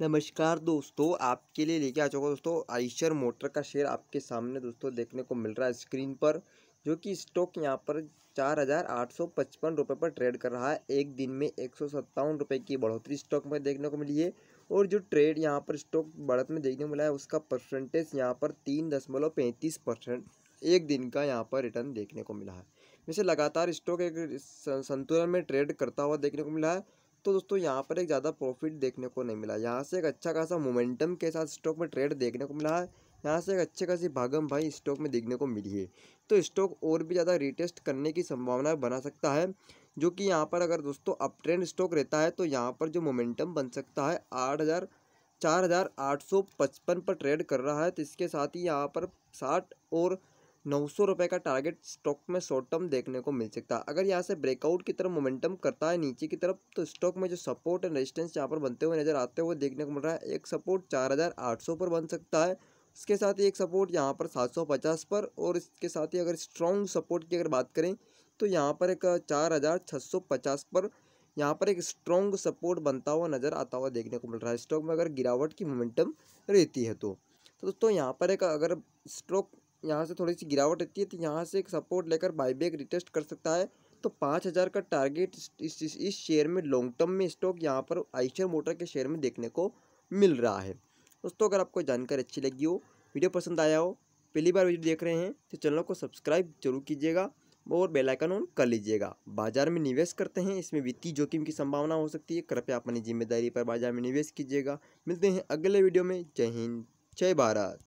नमस्कार दोस्तों आपके लिए लेके आ चुका हूँ दोस्तों आइशर मोटर का शेयर आपके सामने दोस्तों देखने को मिल रहा है स्क्रीन पर जो कि स्टॉक यहाँ पर चार हज़ार आठ सौ पचपन रुपये पर ट्रेड कर रहा है एक दिन में एक सौ सत्तावन रुपये की बढ़ोतरी स्टॉक में देखने को मिली है और जो ट्रेड यहाँ पर स्टॉक बढ़त में देखने को मिला है उसका परसेंटेज यहाँ पर तीन दशमलव पैंतीस परसेंट एक दिन का यहाँ पर रिटर्न देखने को मिला है जैसे लगातार स्टॉक एक संतुलन में ट्रेड करता हुआ देखने को मिला है तो दोस्तों यहाँ पर एक ज़्यादा प्रॉफिट देखने को नहीं मिला यहाँ से एक अच्छा खासा मोमेंटम के साथ स्टॉक में ट्रेड देखने को मिला है यहाँ से एक अच्छे खासी भागम भाई स्टॉक में देखने को मिली है तो स्टॉक और भी ज़्यादा रिटेस्ट करने की संभावना बना सकता है जो कि यहाँ पर अगर दोस्तों अप ट्रेंड स्टॉक रहता है तो यहाँ पर जो मोमेंटम बन सकता है आठ हज़ार चार हज़ार आठ सौ पचपन पर ट्रेड कर रहा है तो इसके साथ ही यहाँ पर साठ और 900 रुपए का टारगेट स्टॉक में शॉर्ट टर्म देखने को मिल सकता है अगर यहाँ से ब्रेकआउट की तरफ मोमेंटम करता है नीचे की तरफ तो स्टॉक में जो सपोर्ट एंड रेजिस्टेंस यहाँ पर बनते हुए नजर आते हुए देखने को मिल रहा है एक सपोर्ट 4800 पर बन सकता है इसके साथ ही एक सपोर्ट यहाँ पर 750 पर और इसके साथ ही अगर स्ट्रॉन्ग सपोर्ट की अगर बात करें तो यहाँ पर एक चार पर यहाँ पर एक स्ट्रॉन्ग सपोर्ट बनता हुआ नज़र आता हुआ देखने को मिल रहा है स्टॉक में अगर गिरावट की मोमेंटम रहती है तो तो दोस्तों यहाँ पर एक अगर स्ट्रोक यहाँ से थोड़ी सी गिरावट रहती है तो यहाँ से एक सपोर्ट लेकर बाईबैक रिटेस्ट कर सकता है तो पाँच हज़ार का टारगेट इस इस, शेयर में लॉन्ग टर्म में स्टॉक यहाँ पर आइशर मोटर के शेयर में देखने को मिल रहा है दोस्तों अगर आपको जानकारी अच्छी लगी हो वीडियो पसंद आया हो पहली बार वीडियो देख रहे हैं तो चैनल को सब्सक्राइब जरूर कीजिएगा और बेलाइकन ऑन कर लीजिएगा बाजार में निवेश करते हैं इसमें वित्तीय जोखिम की संभावना हो सकती है कृपया अपनी जिम्मेदारी पर बाजार में निवेश कीजिएगा मिलते हैं अगले वीडियो में जय हिंद जय भारत